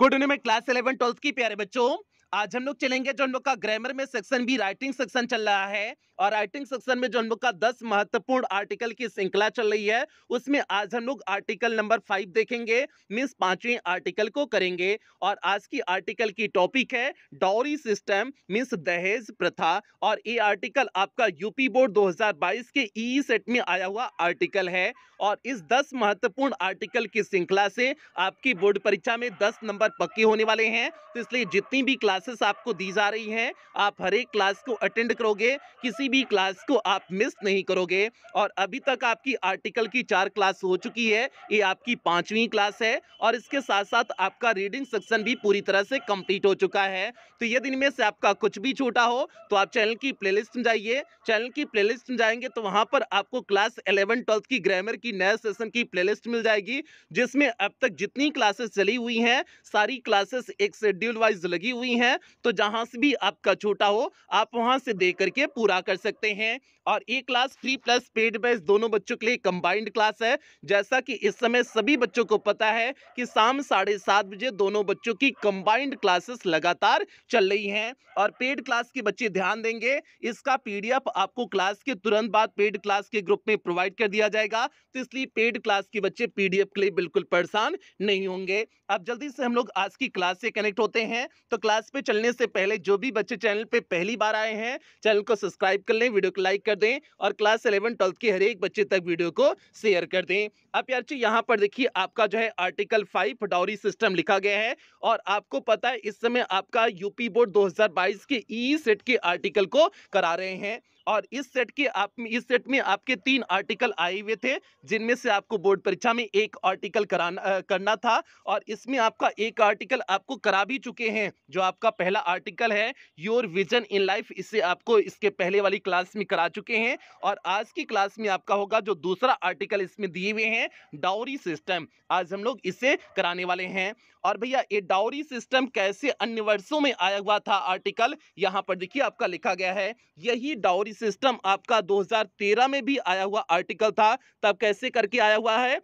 good evening class eleven twelfth की प्यारे बच्चों आज हम लोग चलेंगे जो हम लोग का ग्रामर में सेक्शन भी राइटिंग सेक्शन चल रहा है और राइटिंग सेक्शन में जो हम लोग का दस महत्वपूर्ण आर्टिकल की श्रृंखला चल रही है उसमें आज हम लोग आर्टिकल नंबर फाइव देखेंगे मीन्स पांचवें आर्टिकल को करेंगे और आज की आर्टिकल की टॉपिक है डॉरी सिस्टम मीन्स दहेज प्रथा और ये आर्टिकल आपका यूपी बोर्ड दो के ई e सेट e में आया हुआ आर्टिकल है और इस दस महत्वपूर्ण आर्टिकल की श्रृंखला से आपकी बोर्ड परीक्षा में दस नंबर पक्के होने वाले हैं तो इसलिए जितनी भी क्लास क्लासेस आपको दी जा रही हैं आप हर एक क्लास को अटेंड करोगे किसी भी क्लास को आप मिस नहीं करोगे और अभी तक आपकी आर्टिकल की चार क्लास हो चुकी है ये आपकी पाँचवीं क्लास है और इसके साथ साथ आपका रीडिंग सेक्शन भी पूरी तरह से कंप्लीट हो चुका है तो ये दिन में से आपका कुछ भी छूटा हो तो आप चैनल की प्ले में जाइए चैनल की प्ले में जाएंगे तो वहाँ पर आपको क्लास इलेवन ट्वेल्थ की ग्रामर की नया सेशन की प्ले मिल जाएगी जिसमें अब तक जितनी क्लासेस चली हुई हैं सारी क्लासेस एक शेड्यूल वाइज लगी हुई हैं है तो जहाँ से भी आपका छोटा हो आप वहाँ से दे करके पूरा कर सकते हैं और a class free plus paid base दोनों बच्चों के लिए कंबाइंड क्लास है जैसा कि इस समय सभी बच्चों को पता है कि शाम साढ़े सात बजे दोनों बच्चों की कंबाइंड क्लासेस लगातार चल रही हैं और पेड क्लास के बच्चे ध्यान देंगे इसका पीडीएफ आपको क्लास के तुरंत बाद पेड क्लास के ग्रुप में प्रोवाइड कर दिया जाएगा तो इसलिए पेड क्लास के बच्चे पी के लिए बिल्कुल परेशान नहीं होंगे अब जल्दी से हम लोग आज की क्लास से कनेक्ट होते हैं तो क्लास पे पे चलने से पहले जो भी बच्चे चैनल पे पहली बार आए हैं चैनल को सब्सक्राइब कर लें वीडियो को लाइक कर दें और क्लास इलेवन ट्वेल्थ के हर एक बच्चे तक वीडियो को शेयर कर दें अब यार यहाँ पर देखिए आपका जो है आर्टिकल फाइव डाउरी सिस्टम लिखा गया है और आपको पता है इस समय आपका यूपी बोर्ड दो के ई सेट के आर्टिकल को करा रहे हैं और इस सेट के आप इस सेट में आपके तीन आर्टिकल आए हुए थे जिनमें से आपको बोर्ड परीक्षा में एक आर्टिकल कराना करना था और इसमें आपका एक आर्टिकल आपको करा भी चुके हैं जो आपका पहला आर्टिकल है योर विजन इन लाइफ इसे आपको इसके पहले वाली क्लास में करा चुके हैं और आज की क्लास में आपका होगा जो दूसरा आर्टिकल इसमें दिए हुए हैं डाउरी सिस्टम आज हम लोग इसे कराने वाले हैं और भैया ये डाउरी सिस्टम कैसे अन्य वर्षों में आया हुआ था आर्टिकल यहाँ पर देखिए आपका लिखा गया है यही डाउरी सिस्टम आपका 2013 में भी आया हुआ आर्टिकल था तब कैसे करके आया हुआ है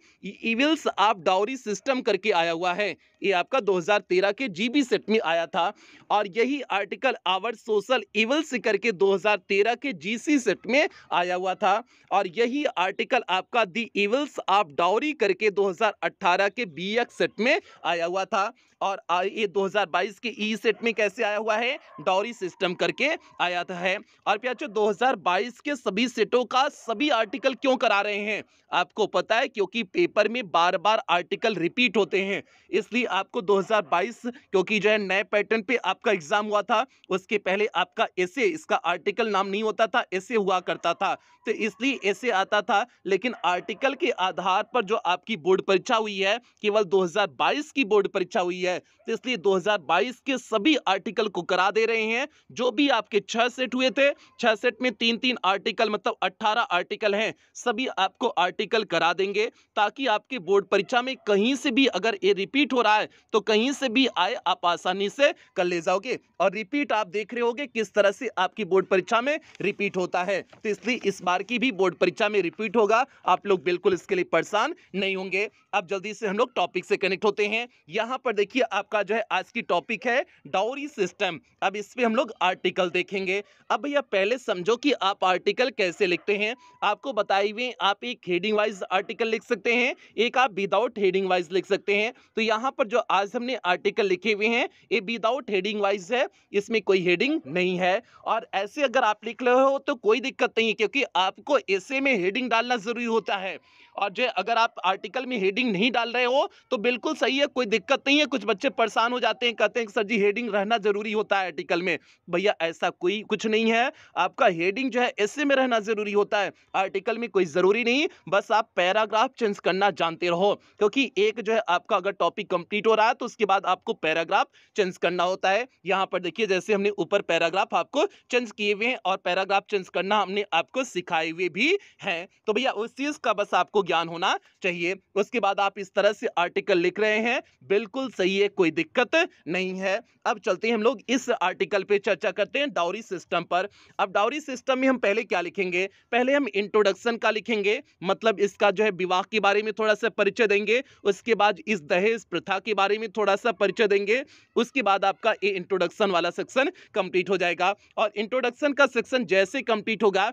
इविल्स आप डाउरी सिस्टम करके आया हुआ है ये आपका 2013 के जीबी सेट में आया था और यही आर्टिकल आवर सोशल इवल से करके 2013 के जीसी सेट में आया हुआ था और यही आर्टिकल आपका दी इवल्स ऑफ डाउरी करके 2018 के बी सेट में आया हुआ था और ये 2022 के ई सेट में कैसे आया हुआ है डाउरी सिस्टम करके आया था है और प्याचो 2022 के सभी सेटों का सभी आर्टिकल क्यों करा रहे हैं आपको पता है क्योंकि पेपर में बार बार आर्टिकल रिपीट होते हैं इसलिए आपको 2022 क्योंकि जो है नए पैटर्न पे आपका एग्जाम हुआ था उसके पहले आपका ऐसे इसका आर्टिकल नाम नहीं होता था ऐसे हुआ करता था तो इसलिए ऐसे आता था लेकिन आर्टिकल के आधार पर जो आपकी बोर्ड परीक्षा हुई है केवल 2022 की बोर्ड परीक्षा हुई है तो इसलिए 2022 के सभी आर्टिकल को करा दे रहे हैं जो भी आपके छह सेट हुए थे छह सेट में तीन तीन आर्टिकल मतलब अट्ठारह आर्टिकल हैं सभी आपको आर्टिकल करा देंगे ताकि आपकी बोर्ड परीक्षा में कहीं से भी अगर ये रिपीट हो रहा है तो कहीं से भी आए आप आसानी से कर ले जाओगे और रिपीट आप देख रहे होगे किस तरह से आपकी बोर्ड परीक्षा में रिपीट होता है तो इसलिए इस बार बार की भी बोर्ड परीक्षा में रिपीट होगा आप लोग बिल्कुल इसके लिए परेशान नहीं होंगे अब जल्दी से हम लोग टॉपिक से कनेक्ट होते हैं यहाँ पर देखिए आपका जो है आज की टॉपिक है डाउरी सिस्टम अब इस पर हम लोग आर्टिकल देखेंगे अब भैया पहले समझो कि आप आर्टिकल कैसे लिखते हैं आपको बताए हुए आप एक हेडिंग वाइज आर्टिकल लिख सकते हैं एक आप विदाउट हेडिंग वाइज लिख सकते हैं तो यहाँ पर जो आज हमने आर्टिकल लिखे हुए हैं ये विदाउट हेडिंग वाइज है इसमें कोई हेडिंग नहीं है और ऐसे अगर आप लिख रहे हो तो कोई दिक्कत नहीं है क्योंकि आपको ऐसे में हेडिंग डालना ज़रूरी होता है और जो अगर आप आर्टिकल में हेडिंग नहीं डाल रहे हो तो बिल्कुल सही है कोई दिक्कत नहीं है कुछ बच्चे परेशान हो जाते हैं कहते हैं सर जी हेडिंग रहना जरूरी होता है आर्टिकल में भैया ऐसा कोई कुछ नहीं है आपका हेडिंग जो है ऐसे में रहना जरूरी होता है आर्टिकल में कोई ज़रूरी नहीं बस आप पैराग्राफ चेंज करना जानते रहो क्योंकि एक जो है आपका अगर टॉपिक कंप्लीट हो रहा है तो उसके बाद आपको पैराग्राफ चेंज करना होता है यहाँ पर देखिए जैसे हमने ऊपर पैराग्राफ आपको चेंज किए हुए हैं और पैराग्राफ चेंज करना हमने आपको सिखाए हुए भी हैं तो भैया उस चीज़ का बस आपको ज्ञान होना चाहिए उसके बाद आप इस तरह से आर्टिकल लिख रहे हैं बिल्कुल सही है कोई दिक्कत नहीं है अब चलते हैं हम लोग इस आर्टिकल पे चर्चा करते हैं डाउरी सिस्टम पर अब डाउरी सिस्टम में हम पहले क्या लिखेंगे पहले हम इंट्रोडक्शन का लिखेंगे मतलब इसका जो है विवाह के बारे में थोड़ा सा परिचय देंगे उसके बाद इस दहेज प्रथा के बारे में थोड़ा सा परिचय देंगे उसके बाद आपका ये इंट्रोडक्शन वाला सेक्शन कंप्लीट हो जाएगा और इंट्रोडक्शन का सेक्शन जैसे कंप्लीट होगा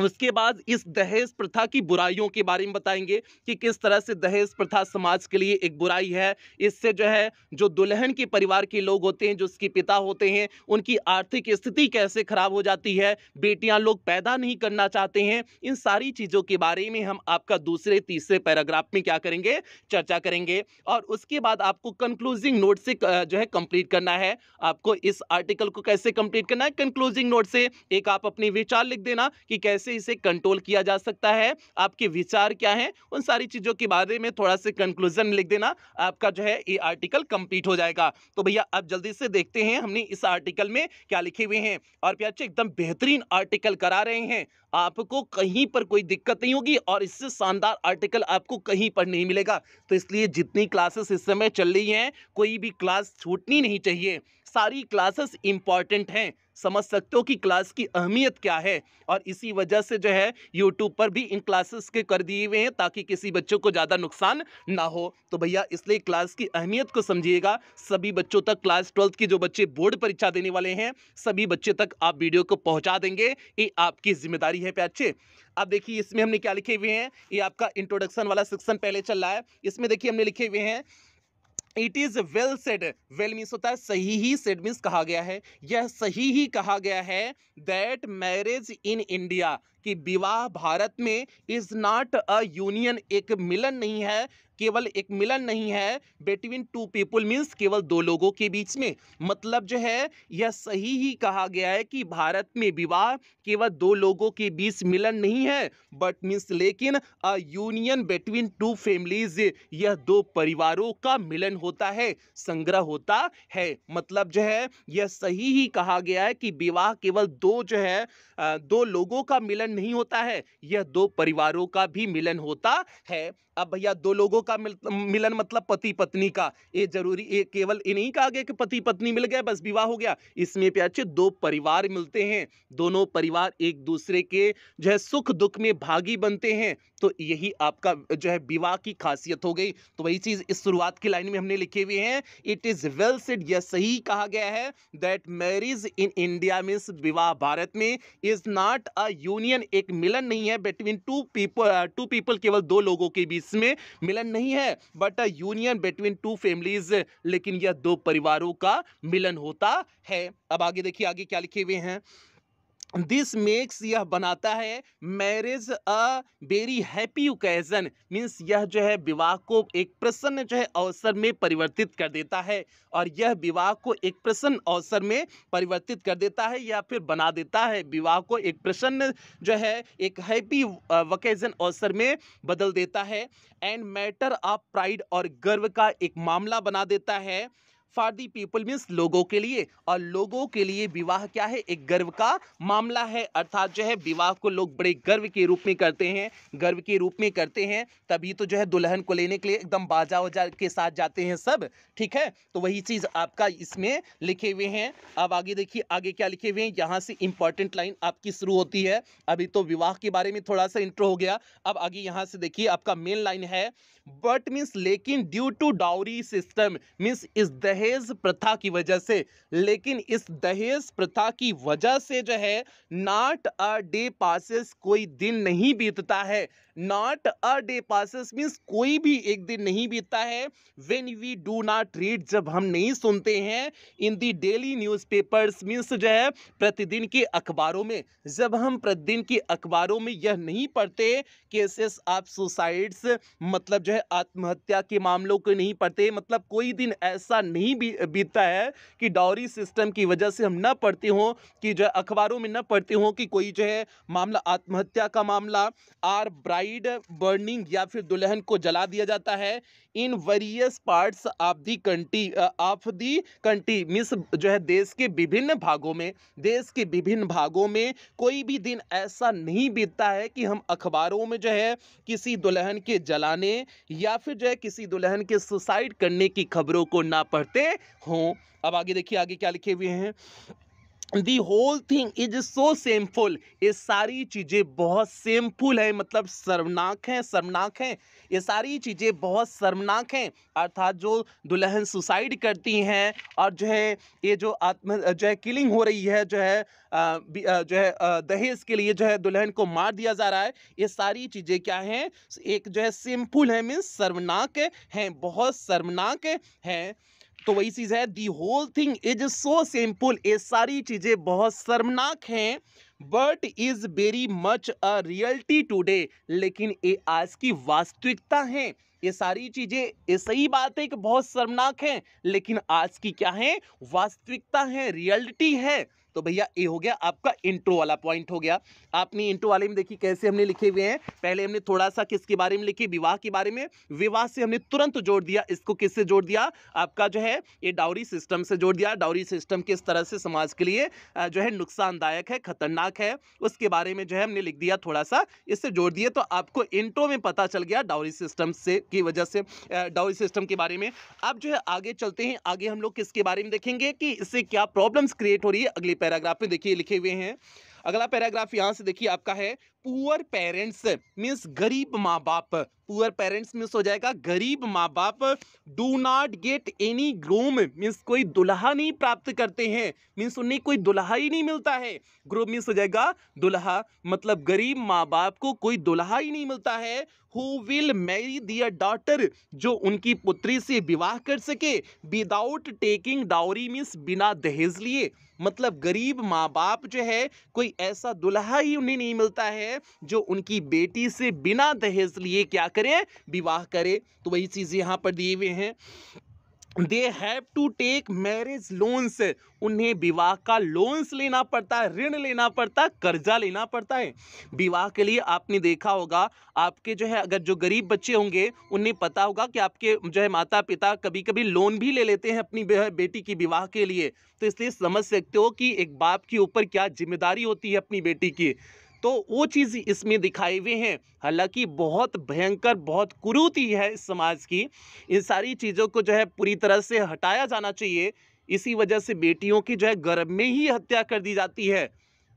उसके बाद इस दहेज प्रथा की बुराइयों के बारे में बताएंगे कि किस तरह से दहेज प्रथा समाज के लिए एक बुराई है इससे जो है जो दुल्हन के परिवार के लोग होते हैं जो उसके पिता होते हैं उनकी आर्थिक स्थिति कैसे खराब हो जाती है बेटियां लोग पैदा नहीं करना चाहते हैं इन सारी चीज़ों के बारे में हम आपका दूसरे तीसरे पैराग्राफ में क्या करेंगे चर्चा करेंगे और उसके बाद आपको कंक्लूजिंग नोट से जो है कंप्लीट करना है आपको इस आर्टिकल को कैसे कंप्लीट करना है कंक्लूजिंग नोट से एक आप अपने विचार लिख देना कि कैसे कैसे इसे कंट्रोल किया जा सकता है आपके विचार क्या हैं उन सारी चीज़ों के बारे में थोड़ा सा कंक्लूजन लिख देना आपका जो है ये आर्टिकल कंप्लीट हो जाएगा तो भैया आप जल्दी से देखते हैं हमने इस आर्टिकल में क्या लिखे हुए हैं और प्याचे एकदम बेहतरीन आर्टिकल करा रहे हैं आपको कहीं पर कोई दिक्कत नहीं होगी और इससे शानदार आर्टिकल आपको कहीं पर नहीं मिलेगा तो इसलिए जितनी क्लासेस इस समय चल रही हैं कोई भी क्लास छूटनी नहीं चाहिए सारी क्लासेस इम्पॉर्टेंट हैं समझ सकते हो कि क्लास की अहमियत क्या है और इसी वजह से जो है यूट्यूब पर भी इन क्लासेस के कर दिए हुए हैं ताकि किसी बच्चों को ज़्यादा नुकसान ना हो तो भैया इसलिए क्लास की अहमियत को समझिएगा सभी बच्चों तक क्लास ट्वेल्थ के जो बच्चे बोर्ड परीक्षा देने वाले हैं सभी बच्चे तक आप वीडियो को पहुँचा देंगे ये आपकी जिम्मेदारी है प्याचे अब देखिए इसमें हमने क्या लिखे हुए हैं ये आपका इंट्रोडक्शन वाला सेक्शन पहले चल रहा है इसमें देखिए हमने लिखे हुए हैं it is well said well means होता है सही ही सेड मीन्स कहा गया है यह सही ही कहा गया है दैट मैरिज इन इंडिया कि विवाह भारत में इज़ नॉट अ यूनियन एक मिलन नहीं है केवल एक मिलन नहीं है बिटवीन टू पीपुल मीन्स केवल दो लोगों के बीच में मतलब जो है यह सही ही कहा गया है कि भारत में विवाह केवल दो लोगों के बीच मिलन नहीं है बट मीन्स लेकिन a union between two families यह दो परिवारों का मिलन होता है संग्रह होता है मतलब जो है यह सही ही कहा गया है कि विवाह केवल दो जो है दो लोगों का मिलन मिलन नहीं होता है यह दो परिवारों का भी मिलन होता है अब भैया दो लोगों का मिल, मिलन मतलब पति पत्नी का ये जरूरी ये केवल ये नहीं कहा गया कि पति पत्नी मिल गया बस विवाह हो गया इसमें प्याचे दो परिवार मिलते हैं दोनों परिवार एक दूसरे के जो है सुख दुख में भागी बनते हैं तो यही आपका जो है विवाह की खासियत हो गई तो वही चीज़ इस शुरुआत की लाइन में हमने लिखे हुए हैं इट इज़ वेल सेड यह सही कहा गया है that marriage in India means विवाह भारत में इज नॉट अ यूनियन मिलन एक मिलन नहीं है between two people two people केवल दो लोगों के बीच में मिलन नहीं है but a union between two families लेकिन यह दो परिवारों का मिलन होता है अब आगे देखिए आगे क्या लिखे हुए हैं दिस मेक्स यह बनाता है marriage a very happy occasion means यह जो है विवाह को एक प्रसन्न जो है अवसर में परिवर्तित कर देता है और यह विवाह को एक प्रसन्न अवसर में परिवर्तित कर देता है या फिर बना देता है विवाह को एक प्रसन्न जो है एक हैप्पी वकेजन अवसर में बदल देता है एंड मैटर ऑफ प्राइड और गर्व का एक मामला बना देता है फॉर दी पीपल मीन्स लोगों के लिए और लोगों के लिए विवाह क्या है एक गर्व का मामला है अर्थात जो है विवाह को लोग बड़े गर्व के रूप में करते हैं गर्व के रूप में करते हैं तभी तो जो है दुल्हन को लेने के लिए एकदम बाजा वजा के साथ जाते हैं सब ठीक है तो वही चीज़ आपका इसमें लिखे हुए हैं अब आगे देखिए आगे क्या लिखे हुए हैं यहाँ से इंपॉर्टेंट लाइन आपकी शुरू होती है अभी तो विवाह के बारे में थोड़ा सा इंट्रो हो गया अब आगे यहाँ से देखिए आपका मेन लाइन है बट मीन्स लेकिन due to dowry system means इस दहेज प्रथा की वजह से लेकिन इस दहेज प्रथा की वजह से जो है नॉट अ डे पासिस कोई दिन नहीं बीतता है not a day passes means कोई भी एक दिन नहीं बीतता है when we do not read जब हम नहीं सुनते हैं in the daily newspapers means जो है प्रतिदिन के अखबारों में जब हम प्रतिदिन के अखबारों में यह नहीं पढ़ते केसेस ऑफ सुसाइड्स मतलब जो है आत्महत्या के मामलों को नहीं पढ़ते मतलब कोई दिन ऐसा नहीं बीतता है कि डॉरी सिस्टम की वजह से हम न पढ़ते हों कि जो अखबारों में न पढ़ते हों कि कोई जो है मामला आत्महत्या का मामला आर ब्राइट ब्राइड बर्निंग या फिर दुल्हन को जला दिया जाता है in various parts of the country of the country मिस जो है देश के विभिन्न भागों में देश के विभिन्न भागों में कोई भी दिन ऐसा नहीं बीतता है कि हम अखबारों में जो है किसी दुल्हन के जलाने या फिर जो है किसी दुल्हन के सुसाइड करने की खबरों को ना पढ़ते हों अब आगे देखिए आगे क्या लिखे हुए हैं the whole thing is so shameful ये सारी चीज़ें बहुत सेमफुल है मतलब शर्मनाक हैं शर्मनाक हैं ये सारी चीज़ें बहुत शर्मनाक हैं अर्थात जो दुल्हन सुसाइड करती हैं और जो है ये जो आत्म जो है किलिंग हो रही है जो है आ, जो है दहेज के लिए जो है दुल्हन को मार दिया जा रहा है ये सारी चीज़ें क्या हैं एक जो है सिंपल है मीन्स शर्मनाक हैं बहुत शर्मनाक हैं तो वही चीज़ है the whole thing is so simple ये सारी चीज़ें बहुत शर्मनाक हैं but is very much a reality today लेकिन ये आज की वास्तविकता है ये सारी चीज़ें ये सही बात है कि बहुत शर्मनाक हैं लेकिन आज की क्या है वास्तविकता है रियलिटी है तो भैया ये हो गया आपका इंट्रो वाला पॉइंट हो गया आपने इंट्रो वाले में देखिए कैसे हमने लिखे हुए हैं पहले हमने थोड़ा सा किसके बारे में लिखी विवाह के बारे में विवाह से हमने तुरंत जोड़ दिया इसको किससे जोड़ दिया आपका जो है ये डाउरी सिस्टम से जोड़ दिया डाउरी सिस्टम किस तरह से समाज के लिए जो है नुकसानदायक है खतरनाक है उसके बारे में जो है हमने लिख दिया थोड़ा सा इससे जोड़ दिया तो आपको इंट्रो में पता चल गया डाउरी सिस्टम से की वजह से डाउरी सिस्टम के बारे में अब जो है आगे चलते हैं आगे हम लोग किसके बारे में देखेंगे कि इससे क्या प्रॉब्लम्स क्रिएट हो रही है अगले पैराग्राफ में देखिए लिखे हुए हैं अगला पैराग्राफ यहाँ से देखिए आपका है पुअर पेरेंट्स मीन्स गरीब माँ बाप पुअर पेरेंट्स मीन्स हो जाएगा गरीब माँ बाप do not get any groom means कोई दुल्हा नहीं प्राप्त करते हैं मीन्स उन्हें कोई दुल्हा ही नहीं मिलता है ग्रोम मीन्स हो जाएगा दुल्हा मतलब गरीब माँ बाप को कोई दुल्हा ही नहीं मिलता है who will marry their daughter जो उनकी पुत्री से विवाह कर सके विदाउट टेकिंग डाउरी मीन्स बिना दहेज लिए मतलब गरीब माँ बाप जो है कोई ऐसा दुल्हा ही उन्हें नहीं मिलता है जो उनकी बेटी से बिना दहेज लिए क्या करे विवाह करे तो वही चीज़ यहाँ पर दिए हुए हैं they have to take marriage loans उन्हें विवाह का लोन्स लेना पड़ता है ऋण लेना पड़ता है कर्जा लेना पड़ता है विवाह के लिए आपने देखा होगा आपके जो है अगर जो गरीब बच्चे होंगे उन्हें पता होगा कि आपके जो है माता पिता कभी कभी लोन भी ले लेते हैं अपनी बेटी की विवाह के लिए तो इसलिए समझ सकते हो कि एक बाप के ऊपर क्या जिम्मेदारी होती है अपनी बेटी की तो वो चीज़ इसमें दिखाई हुई हैं हालांकि बहुत भयंकर बहुत कुरूती है इस समाज की इन सारी चीज़ों को जो है पूरी तरह से हटाया जाना चाहिए इसी वजह से बेटियों की जो है गर्भ में ही हत्या कर दी जाती है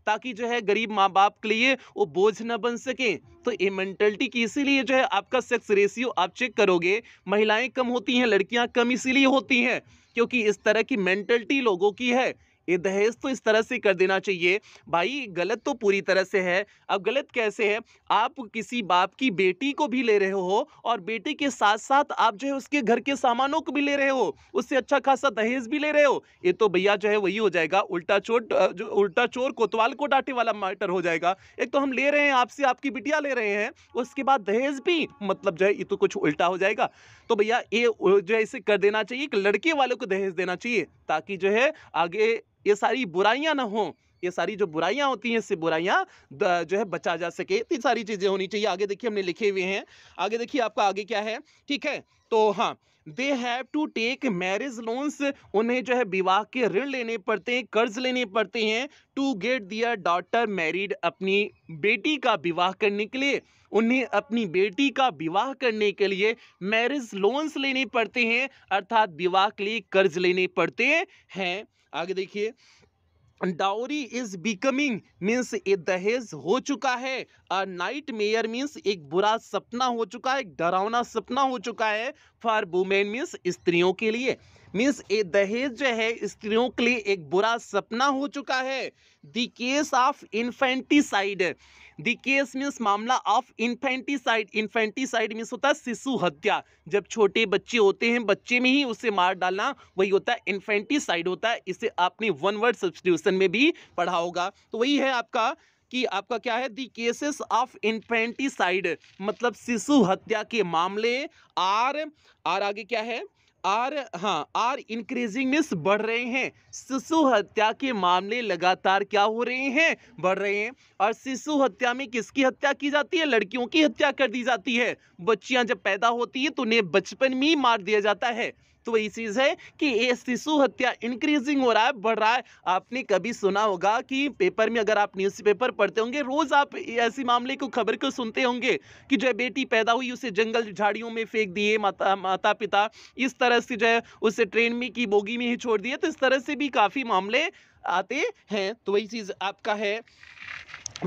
ताकि जो है गरीब माँ बाप के लिए वो बोझ ना बन सकें तो ये मेंटलिटी की इसीलिए जो है आपका सेक्स रेशियो आप चेक करोगे महिलाएं कम होती हैं लड़कियां कम इसीलिए होती हैं क्योंकि इस तरह की मेंटलिटी लोगों की है ये दहेज तो इस तरह से कर देना चाहिए भाई गलत तो पूरी तरह से है अब गलत कैसे है आप किसी बाप की बेटी को भी ले रहे हो और बेटी के साथ साथ आप जो है उसके घर के सामानों को भी ले रहे हो उससे अच्छा खासा दहेज भी ले रहे हो ये तो भैया जो है वही हो जाएगा उल्टा चोट जो उल्टा चोर कोतवाल को डांटे वाला मैटर हो जाएगा एक तो हम ले रहे हैं आपसे आपकी बिटिया ले रहे हैं उसके बाद दहेज भी मतलब जो है ये तो कुछ उल्टा हो जाएगा तो भैया ये जो है इसे कर देना चाहिए एक लड़के वालों को दहेज देना चाहिए ताकि जो है आगे ये सारी बुराइयाँ ना हों ये सारी जो बुराइयाँ होती हैं इससे बुराइयाँ जो है बचा जा सके इतनी सारी चीज़ें होनी चाहिए आगे देखिए हमने लिखे हुए हैं आगे देखिए आपका आगे क्या है ठीक है तो हाँ they have to take marriage loans उन्हें जो है विवाह के ऋण लेने पड़ते हैं कर्ज लेने पड़ते हैं to get their daughter married अपनी बेटी का विवाह करने के लिए उन्हें अपनी बेटी का विवाह करने के लिए मैरिज लोन्स लेने पड़ते हैं अर्थात विवाह के लिए कर्ज लेने पड़ते हैं आगे देखिए डाउरी इज बिकमिंग मीन्स ये दहेज हो चुका है नाइट मेयर मीन्स एक बुरा सपना हो चुका है एक डरावना सपना हो चुका है फॉर वुमेन मीन्स स्त्रियों के लिए मीन्स ये दहेज जो है स्त्रियों के लिए एक बुरा सपना हो चुका है the case of infanticide case means मामला ऑफ इन्फेंटिसाइड इन्फेंटिसाइड मीन्स होता है शिशु हत्या जब छोटे बच्चे होते हैं बच्चे में ही उसे मार डालना वही होता है इन्फेंटिसाइड होता है इसे आपने वन वर्ड सब्सटीट्यूशन में भी पढ़ा होगा तो वही है आपका कि आपका क्या है दी केसेस ऑफ इन्फेंटिसाइड मतलब शिशु हत्या के मामले आर आर आगे क्या है आर हाँ आर इंक्रीजिंग मीन्स बढ़ रहे हैं शिशु हत्या के मामले लगातार क्या हो रहे हैं बढ़ रहे हैं और शिशु हत्या में किसकी हत्या की जाती है लड़कियों की हत्या कर दी जाती है बच्चियां जब पैदा होती है तो उन्हें बचपन में ही मार दिया जाता है तो वही चीज़ है कि ये शिशु हत्या इंक्रीजिंग हो रहा है बढ़ रहा है आपने कभी सुना होगा कि पेपर में अगर आप न्यूज़पेपर पढ़ते होंगे रोज़ आप ऐसी मामले को खबर को सुनते होंगे कि जो बेटी पैदा हुई उसे जंगल झाड़ियों में फेंक दिए माता माता पिता इस तरह से जो है उसे ट्रेन में की बोगी में ही छोड़ दिए तो इस तरह से भी काफ़ी मामले आते हैं तो वही चीज़ आपका है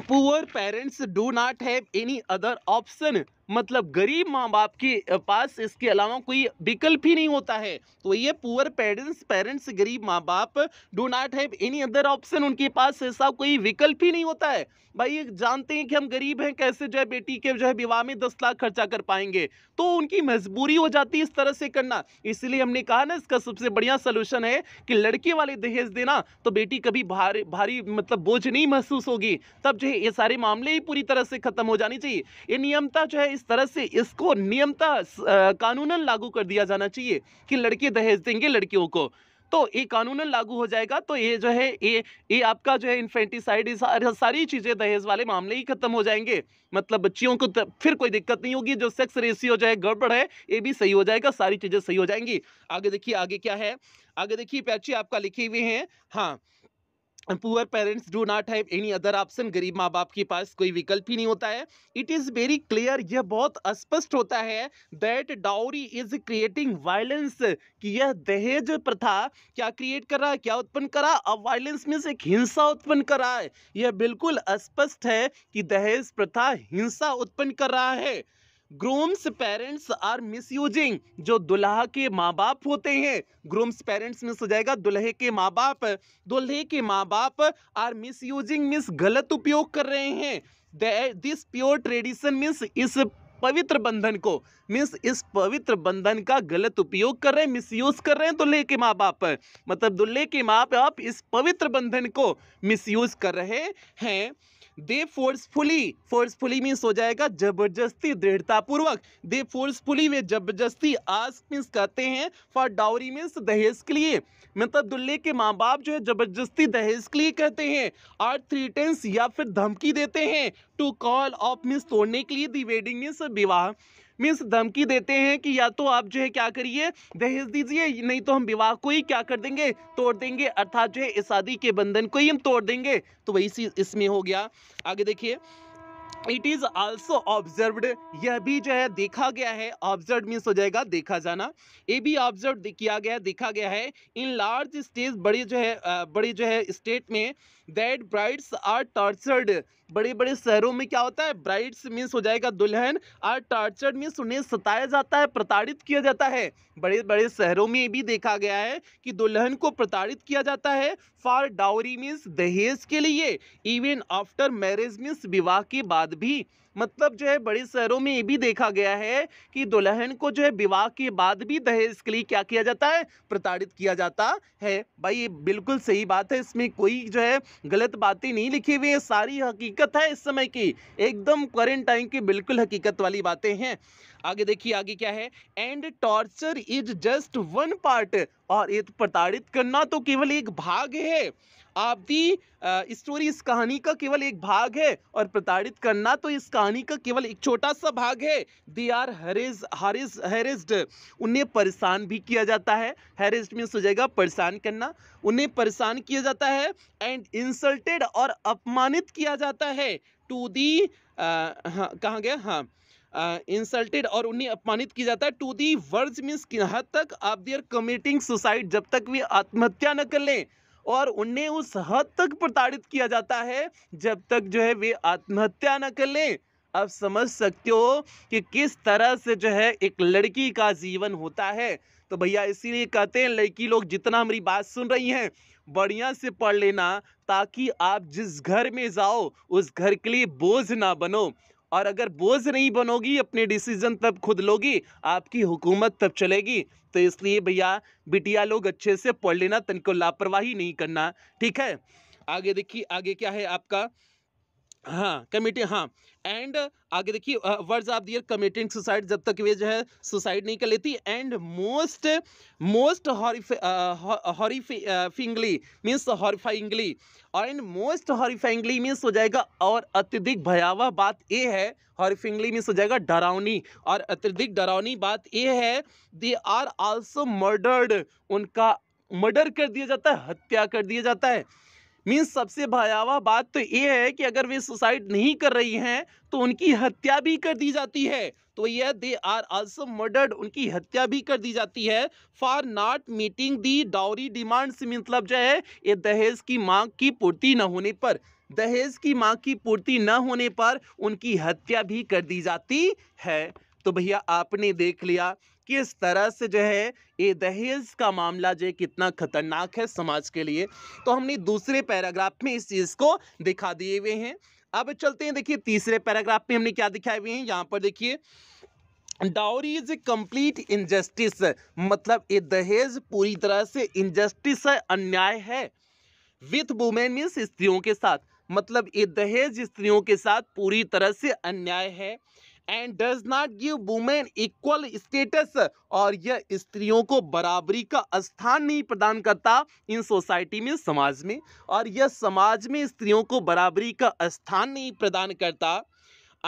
poor parents do not have any other option मतलब गरीब माँ बाप के पास इसके अलावा कोई विकल्प ही नहीं होता है तो ये पुअर पेरेंट्स पेरेंट्स गरीब माँ बाप do not have any other option उनके पास ऐसा कोई विकल्प ही नहीं होता है भाई ये जानते हैं कि हम गरीब हैं कैसे जो है बेटी के जो है विवाह में दस लाख खर्चा कर पाएंगे तो उनकी मजबूरी हो जाती है इस तरह से करना इसलिए हमने कहा ना इसका सबसे बढ़िया सलूशन है कि लड़के वाले दहेज देना तो बेटी कभी भारी भारी मतलब बोझ नहीं महसूस होगी तब जो है ये सारे मामले ही पूरी तरह से खत्म हो जानी चाहिए ये नियमता जो है इस तरह से इसको नियमता कानूनन लागू कर दिया जाना चाहिए कि लड़के दहेज देंगे लड़कियों को तो ये कानूनन लागू हो जाएगा तो ये जो है ये ये आपका जो है इन्फेंटिसाइड सारी चीज़ें दहेज वाले मामले ही खत्म हो जाएंगे मतलब बच्चियों को फिर कोई दिक्कत नहीं होगी जो सेक्स रेशियो जो है गड़बड़ है ये भी सही हो जाएगा सारी चीज़ें सही हो जाएंगी आगे देखिए आगे क्या है आगे देखिए पैची आपका लिखी हुई है हाँ poor parents do not have any other option गरीब माँ बाप के पास कोई विकल्प ही नहीं होता है इट इज़ वेरी क्लियर यह बहुत स्पष्ट होता है that dowry is creating violence कि यह दहेज प्रथा क्या क्रिएट कर रहा है क्या उत्पन्न करा अब वायलेंस से एक हिंसा उत्पन्न कर रहा है यह बिल्कुल स्पष्ट है कि दहेज प्रथा हिंसा उत्पन्न कर रहा है grooms parents are misusing जो दुल्हा के माँ बाप होते हैं ग्रूम्स पेरेंट्स हो जाएगा दुल्हे के माँ बाप दुल्हे के माँ बाप आर मिस यूजिंग गलत उपयोग कर रहे हैं दिस प्योर ट्रेडिशन मीन्स इस पवित्र बंधन को मीन्स इस पवित्र बंधन का गलत उपयोग कर रहे हैं मिसयूज कर रहे हैं दुल्हे के माँ बाप मतलब दुल्हे के माँ बाप इस पवित्र बंधन को मिसयूज कर रहे हैं दे फोर्सफुली फोर्सफुली मीन्स हो जाएगा जबरदस्ती दृढ़तापूर्वक दे फोर्सफुली वे जबरदस्ती आस्क मीन्स कहते हैं फॉर डाउरी मीन्स दहेज के लिए मतलब दुल्ले के माँ बाप जो है जबरदस्ती दहेज के लिए कहते हैं और थ्री टेंस या फिर धमकी देते हैं टू कॉल ऑफ मीन्स तोड़ने के लिए दी वेडिंग मीन्स विवाह मीन्स धमकी देते हैं कि या तो आप जो है क्या करिए दहेज दीजिए नहीं तो हम विवाह को ही क्या कर देंगे तोड़ देंगे अर्थात जो है इस शादी के बंधन को ही हम तोड़ देंगे तो वही चीज़ इसमें हो गया आगे देखिए इट इज़ ऑल्सो ऑब्जर्व यह भी जो है देखा गया है ऑब्जर्व मीन्स हो जाएगा देखा जाना ये भी ऑब्जर्व किया गया देखा गया है इन लार्ज स्टेज बड़ी जो है बड़ी जो है स्टेट में दैट ब्राइड्स आर टॉर्चर्ड बड़े बड़े शहरों में क्या होता है ब्राइड्स मीन्स हो जाएगा दुल्हन और टॉर्चर मीन्स उन्हें सताया जाता है प्रताड़ित किया जाता है बड़े बड़े शहरों में भी देखा गया है कि दुल्हन को प्रताड़ित किया जाता है फॉर डाउरी मीन्स दहेज के लिए इवन आफ्टर मैरिज मीन्स विवाह के बाद भी मतलब जो है बड़े शहरों में ये भी देखा गया है कि दुल्हन को जो है विवाह के बाद भी दहेज के लिए क्या किया जाता है प्रताड़ित किया जाता है भाई ये बिल्कुल सही बात है इसमें कोई जो है गलत बातें नहीं लिखी हुई है सारी हकीकत है इस समय की एकदम करेंट टाइम की बिल्कुल हकीकत वाली बातें हैं आगे देखिए आगे क्या है and torture is just one part और ये तो प्रताड़ित करना तो केवल एक भाग है दी स्टोरी इस कहानी का केवल एक भाग है और प्रताड़ित करना तो इस कहानी का केवल एक छोटा सा भाग है दे आर हरेज हरेज हेरेस्ड उन्हें परेशान भी किया जाता है हेरेस्ड में हो जाएगा परेशान करना उन्हें परेशान किया जाता है एंड इंसल्टेड और अपमानित किया जाता है टू दी हाँ, कहाँ गया हाँ इंसल्टेड और उन्हें अपमानित किया जाता है टू दी वर्ज मीन्स हद तक आप दे कमिटिंग सुसाइड जब तक वे आत्महत्या न कर लें और उन्हें उस हद तक प्रताड़ित किया जाता है जब तक जो है वे आत्महत्या न कर लें आप समझ सकते हो कि किस तरह से जो है एक लड़की का जीवन होता है तो भैया इसीलिए कहते हैं लड़की लोग जितना हमारी बात सुन रही हैं बढ़िया से पढ़ लेना ताकि आप जिस घर में जाओ उस घर के लिए बोझ ना बनो और अगर बोझ नहीं बनोगी अपने डिसीजन तब खुद लोगी आपकी हुकूमत तब चलेगी तो इसलिए भैया बिटिया लोग अच्छे से पढ़ लेना तन को लापरवाही नहीं करना ठीक है आगे देखिए आगे क्या है आपका हाँ कमेटी हाँ एंड आगे देखिए words of their committing suicide जब तक वे जो है सुसाइड नहीं कर लेती and most most horrifyingly means horrifyingly और एंड मोस्ट हॉरीफाइंगली मीन्स हो जाएगा और अत्यधिक भयावह बात ये है हॉरीफिंगली मीन्स हो जाएगा डरावनी और अत्यधिक डरावनी बात ये है दे आर ऑल्सो मर्डर्ड उनका मर्डर कर दिया जाता है हत्या कर दिया जाता है मीन्स सबसे भयावह बात तो ये है कि अगर वे सुसाइड नहीं कर रही हैं तो उनकी हत्या भी कर दी जाती है तो यह दे आर आल्सो मर्डर्ड उनकी हत्या भी कर दी जाती है for not meeting the dowry demands मतलब जो है ये दहेज की मांग की पूर्ति न होने पर दहेज की मांग की पूर्ति न होने पर उनकी हत्या भी कर दी जाती है तो भैया आपने देख लिया कि इस तरह से जो है ये दहेज का मामला जो है कितना खतरनाक है समाज के लिए तो हमने दूसरे पैराग्राफ में इस चीज़ को दिखा दिए हुए हैं अब चलते हैं देखिए तीसरे पैराग्राफ में हमने क्या दिखाए हुए हैं यहाँ पर देखिए dowry is a complete injustice मतलब ये दहेज पूरी तरह से इनजस्टिस है अन्याय है विथ वुमेन मीन्स स्त्रियों के साथ मतलब ये दहेज स्त्रियों के साथ पूरी तरह से अन्याय है and does not give women equal status और यह स्त्रियों को बराबरी का स्थान नहीं प्रदान करता इन सोसाइटी में समाज में और यह समाज में स्त्रियों को बराबरी का स्थान नहीं प्रदान करता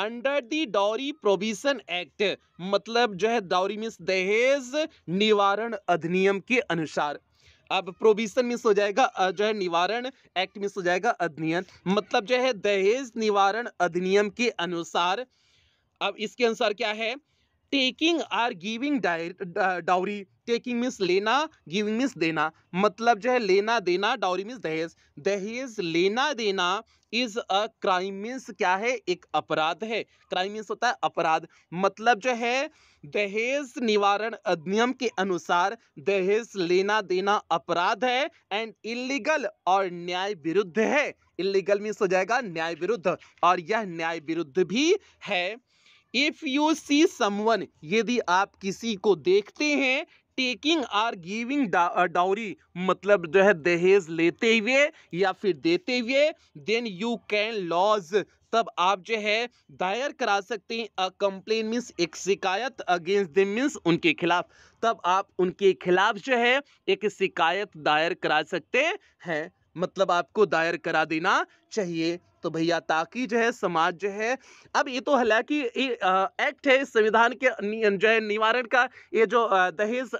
under the dowry provision act मतलब जो है डॉरी मीन्स दहेज निवारण अधिनियम के अनुसार अब प्रोविजन मिस हो जाएगा जो है निवारण एक्ट मिस हो जाएगा अधिनियम मतलब जो है दहेज निवारण अधिनियम के अनुसार अब इसके आंसर क्या है taking or giving dowry taking means लेना गिविंग मीन्स देना मतलब जो है लेना देना डाउरी मीन्स दहेज दहेज लेना देना इज अ क्राइम मीन्स क्या है एक अपराध है क्राइम मीन्स होता है अपराध मतलब जो है दहेज निवारण अधिनियम के अनुसार दहेज लेना देना अपराध है एंड इलीगल और न्याय विरुद्ध है इलीगल मीन्स हो जाएगा न्याय विरुद्ध और यह न्याय विरुद्ध भी है इफ़ यू सी समवन यदि आप किसी को देखते हैं टेकिंग आर गिविंग डाउरी मतलब जो है दहेज लेते हुए या फिर देते हुए देन यू कैन लॉज तब आप जो है दायर करा सकते हैं अ कंप्लेन मीन्स एक शिकायत अगेंस्ट दिम मीन्स उनके खिलाफ तब आप उनके खिलाफ जो है एक शिकायत दायर करा सकते हैं मतलब आपको दायर करा देना चाहिए तो भैया ताकि जो है समाज जो है अब ये तो हालांकि एक्ट है संविधान के जो है निवारण का ये जो दहेज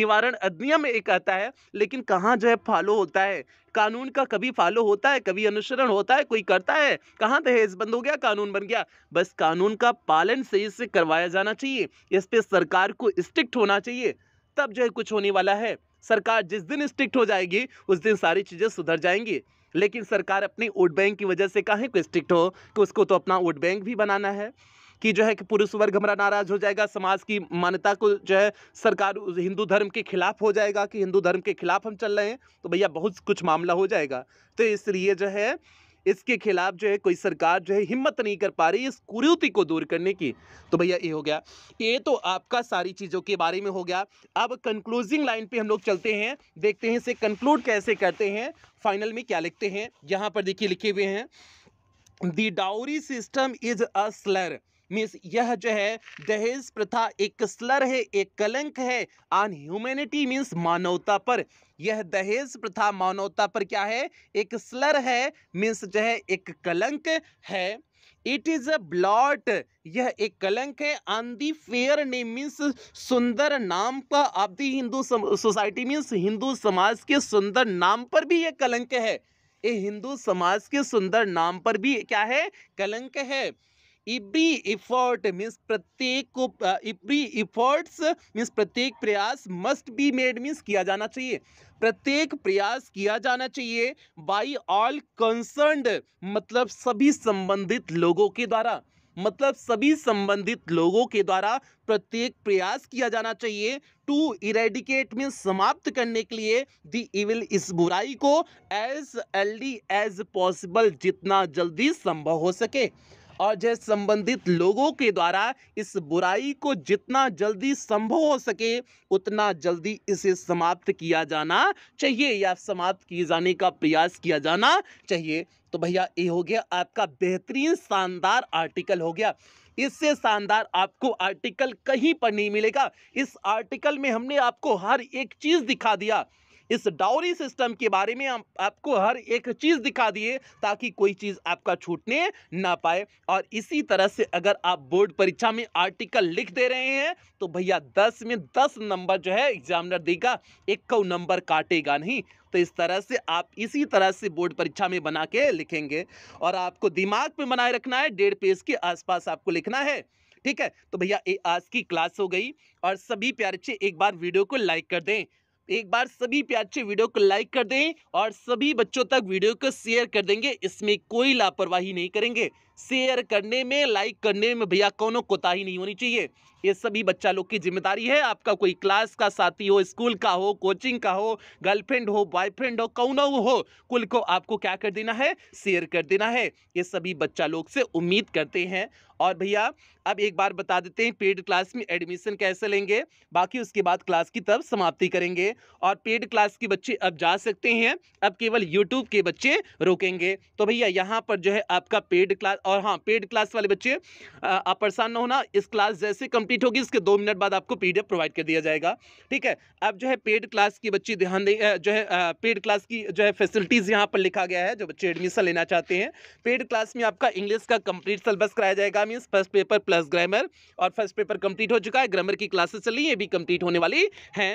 निवारण अधिनियम एक आता है लेकिन कहाँ जो है फॉलो होता है कानून का कभी फॉलो होता है कभी अनुसरण होता है कोई करता है कहाँ दहेज बंद हो गया कानून बन गया बस कानून का पालन सही से करवाया जाना चाहिए इस पर सरकार को स्ट्रिक्ट होना चाहिए तब जो है कुछ होने वाला है सरकार जिस दिन स्ट्रिक्ट हो जाएगी उस दिन सारी चीज़ें सुधर जाएंगी लेकिन सरकार अपनी वोट बैंक की वजह से काहे को स्ट्रिक्ट हो कि उसको तो अपना वोट बैंक भी बनाना है कि जो है कि पुरुष वर्ग हमारा नाराज हो जाएगा समाज की मान्यता को जो है सरकार हिंदू धर्म के खिलाफ हो जाएगा कि हिंदू धर्म के खिलाफ हम चल रहे हैं तो भैया बहुत कुछ मामला हो जाएगा तो इसलिए जो है इसके खिलाफ जो है कोई सरकार जो है हिम्मत नहीं कर पा रही इस कुरीति को दूर करने की तो भैया ये हो गया ये तो आपका सारी चीज़ों के बारे में हो गया अब कंक्लूजिंग लाइन पे हम लोग चलते हैं देखते हैं इसे कंक्लूड कैसे करते हैं फाइनल में क्या लिखते हैं यहाँ पर देखिए लिखे हुए हैं the dowry system is a slur means यह जो है दहेज प्रथा एक स्लर है एक कलंक है ऑन ह्यूमैनिटी मीन्स मानवता पर यह दहेज प्रथा मानवता पर क्या है एक स्लर है मीन्स जो है एक कलंक है इट इज अ ब्लॉट यह एक कलंक है on the fair name means सुंदर नाम का आप the Hindu society means Hindu समाज के सुंदर नाम पर भी यह कलंक है ये हिंदू समाज के सुंदर नाम पर भी क्या है कलंक है इब्री इफर्ट मीन्स प्रत्येक को इब्री इफर्ट्स मीन्स प्रत्येक प्रयास मस्ट बी मेड मीन्स किया जाना चाहिए प्रत्येक प्रयास किया जाना चाहिए बाई ऑल कंसर्न मतलब सभी संबंधित लोगों के द्वारा मतलब सभी संबंधित लोगों के द्वारा प्रत्येक प्रयास किया जाना चाहिए टू इरेडिकेट में समाप्त करने के लिए दी इविल इस बुराई को एज अर्ली एज पॉसिबल जितना जल्दी संभव हो सके और जैसे संबंधित लोगों के द्वारा इस बुराई को जितना जल्दी संभव हो सके उतना जल्दी इसे समाप्त किया जाना चाहिए या समाप्त किए जाने का प्रयास किया जाना चाहिए तो भैया ये हो गया आपका बेहतरीन शानदार आर्टिकल हो गया इससे शानदार आपको आर्टिकल कहीं पर नहीं मिलेगा इस आर्टिकल में हमने आपको हर एक चीज़ दिखा दिया इस डाउरी सिस्टम के बारे में आप, आपको हर एक चीज़ दिखा दिए ताकि कोई चीज़ आपका छूटने ना पाए और इसी तरह से अगर आप बोर्ड परीक्षा में आर्टिकल लिख दे रहे हैं तो भैया दस में दस नंबर जो है एग्जामिनर देगा इक्को नंबर काटेगा नहीं तो इस तरह से आप इसी तरह से बोर्ड परीक्षा में बना के लिखेंगे और आपको दिमाग में बनाए रखना है डेढ़ पेज के आसपास आपको लिखना है ठीक है तो भैया आज की क्लास हो गई और सभी प्यारे एक बार वीडियो को लाइक कर दें एक बार सभी प्यार से वीडियो को लाइक कर दें और सभी बच्चों तक वीडियो को शेयर कर देंगे इसमें कोई लापरवाही नहीं करेंगे शेयर करने में लाइक करने में भैया कोनो कोताही नहीं होनी चाहिए ये सभी बच्चा लोग की जिम्मेदारी है आपका कोई क्लास का साथी हो स्कूल का हो कोचिंग का हो गर्लफ्रेंड हो बॉयफ्रेंड हो कौनो हो कुल को आपको क्या कर देना है शेयर कर देना है ये सभी बच्चा लोग से उम्मीद करते हैं और भैया अब एक बार बता देते हैं पेड क्लास में एडमिशन कैसे लेंगे बाकी उसके बाद क्लास की तब समाप्ति करेंगे और पेड क्लास के बच्चे अब जा सकते हैं अब केवल यूट्यूब के बच्चे रोकेंगे तो भैया यहाँ पर जो है आपका पेड क्लास और हाँ पेड क्लास वाले बच्चे आप परेशान ना होना इस क्लास जैसे कंप्लीट होगी इसके दो मिनट बाद आपको पीडीएफ प्रोवाइड कर दिया जाएगा ठीक है अब जो है पेड क्लास की बच्ची ध्यान दें जो है पेड क्लास की जो है फैसिलिटीज़ यहाँ पर लिखा गया है जो बच्चे एडमिशन लेना चाहते हैं पेड क्लास में आपका इंग्लिश का कंप्लीट सिलेबस कराया जाएगा means first paper plus grammar और फर्स्ट पेपर कंप्लीट हो चुका है ग्रामर की क्लासेस चली ये भी कंप्लीट होने वाली हैं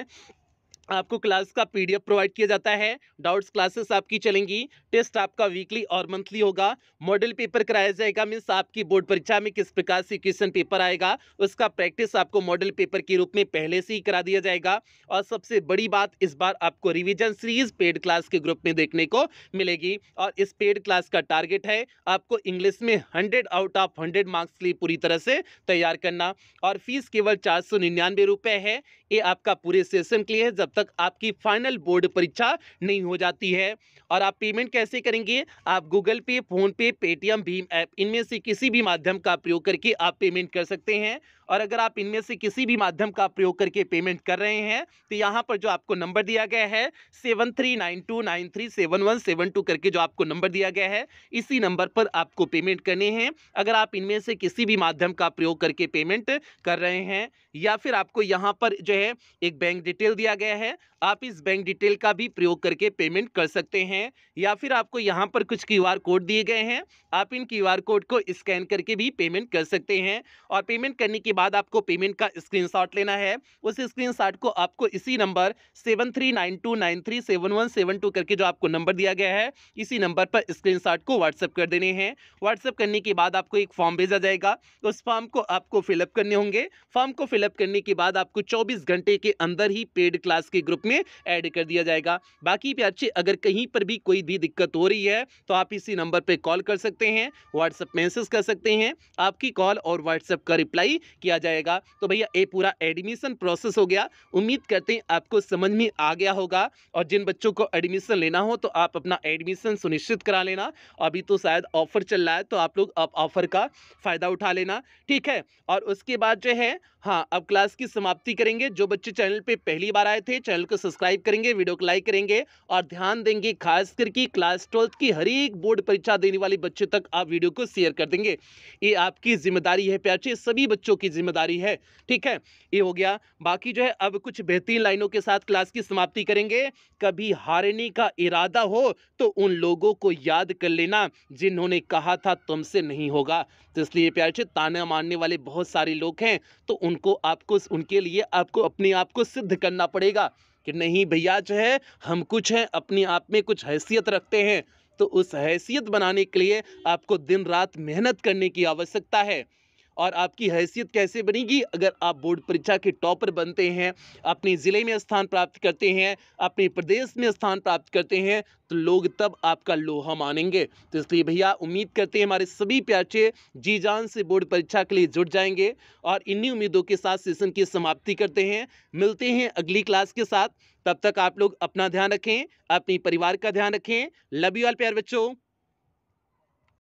आपको क्लास का पीडीएफ प्रोवाइड किया जाता है डाउट्स क्लासेस आपकी चलेंगी टेस्ट आपका वीकली और मंथली होगा मॉडल पेपर कराया जाएगा मीन्स आपकी बोर्ड परीक्षा में किस प्रकार से क्वेश्चन पेपर आएगा उसका प्रैक्टिस आपको मॉडल पेपर के रूप में पहले से ही करा दिया जाएगा और सबसे बड़ी बात इस बार आपको रिविजन सीरीज पेड क्लास के ग्रुप में देखने को मिलेगी और इस पेड क्लास का टारगेट है आपको इंग्लिश में hundred out of hundred marks लिए पूरी तरह से तैयार करना और फीस केवल चार सौ निन्यानवे रुपये है ये आपका पूरे सेशन के लिए है जब तक आपकी फाइनल बोर्ड परीक्षा नहीं हो जाती है और आप पेमेंट कैसे करेंगे आप गूगल पे फोनपे पेटीएम भीम ऐप इनमें से किसी भी माध्यम का प्रयोग करके आप पेमेंट कर सकते हैं और अगर आप इनमें से किसी भी माध्यम का प्रयोग करके पेमेंट कर रहे हैं तो यहाँ पर जो आपको नंबर दिया गया है seven three nine two nine three seven one seven two करके जो आपको नंबर दिया गया है इसी नंबर पर आपको पेमेंट करने हैं अगर आप इनमें से किसी भी माध्यम का प्रयोग करके पेमेंट कर रहे हैं या फिर आपको यहाँ पर जो है एक बैंक डिटेल दिया गया है आप इस बैंक डिटेल का भी प्रयोग करके पेमेंट कर सकते हैं या फिर आपको यहाँ पर कुछ क्यू कोड दिए गए हैं आप इन क्यू कोड को स्कैन करके भी पेमेंट कर सकते हैं और पेमेंट करने के बाद आपको पेमेंट का स्क्रीन लेना है उस स्क्रीन को आपको इसी number seven three nine two nine three seven one seven two करके जो आपको नंबर दिया गया है इसी नंबर पर स्क्रीन को व्हाट्सअप कर देने हैं व्हाट्सअप करने के बाद आपको एक फॉर्म भेजा जाएगा उस फॉर्म को आपको फिलअप करने होंगे फॉर्म को फिलअप करने के बाद आपको चौबीस घंटे के अंदर ही पेड क्लास के ग्रुप में ऐड कर दिया जाएगा बाकी प्यार्चे अगर कहीं पर भी कोई भी दिक्कत हो रही है तो आप इसी नंबर पर कॉल कर सकते हैं व्हाट्सअप मैसेज कर सकते हैं आपकी कॉल और व्हाट्सअप का रिप्लाई किया जाएगा तो भैया ये पूरा एडमिशन प्रोसेस हो गया उम्मीद करते हैं आपको समझ में आ गया होगा और जिन बच्चों को एडमिशन लेना हो तो आप अपना एडमिशन सुनिश्चित करा लेना अभी तो शायद ऑफर चल रहा है तो आप लोग अब ऑफर का फ़ायदा उठा लेना ठीक है और उसके बाद जो है हाँ अब क्लास की समाप्ति करेंगे जो बच्चे चैनल पे पहली बार आए थे चैनल को सब्सक्राइब करेंगे वीडियो को लाइक करेंगे और ध्यान देंगे खास करके क्लास ट्वेल्थ की हर एक बोर्ड परीक्षा देने वाले बच्चों तक आप वीडियो को शेयर कर देंगे ये आपकी जिम्मेदारी है प्याचे सभी बच्चों की जिम्मेदारी है ठीक है ये हो गया बाकी जो है अब कुछ बेहतरीन लाइनों के साथ क्लास की समाप्ति करेंगे कभी हारने का इरादा हो तो उन लोगों को याद कर लेना जिन्होंने कहा था तुमसे नहीं होगा तो इसलिए प्याचे ताना मारने वाले बहुत सारे लोग हैं तो उन उनको आपको उनके लिए आपको अपने आप को सिद्ध करना पड़ेगा कि नहीं भैया जो है हम कुछ हैं अपने आप में कुछ हैसियत रखते हैं तो उस हैसियत बनाने के लिए आपको दिन रात मेहनत करने की आवश्यकता है और आपकी हैसियत कैसे बनेगी अगर आप बोर्ड परीक्षा के टॉपर बनते हैं अपने ज़िले में स्थान प्राप्त करते हैं अपने प्रदेश में स्थान प्राप्त करते हैं तो लोग तब आपका लोहा मानेंगे तो इसलिए भैया उम्मीद करते हैं हमारे सभी प्याचे जी जान से बोर्ड परीक्षा के लिए जुट जाएंगे और इन्हीं उम्मीदों के साथ सेशन की समाप्ति करते हैं मिलते हैं अगली क्लास के साथ तब तक आप लोग अपना ध्यान रखें अपने परिवार का ध्यान रखें लव यू ऑल प्यार बच्चों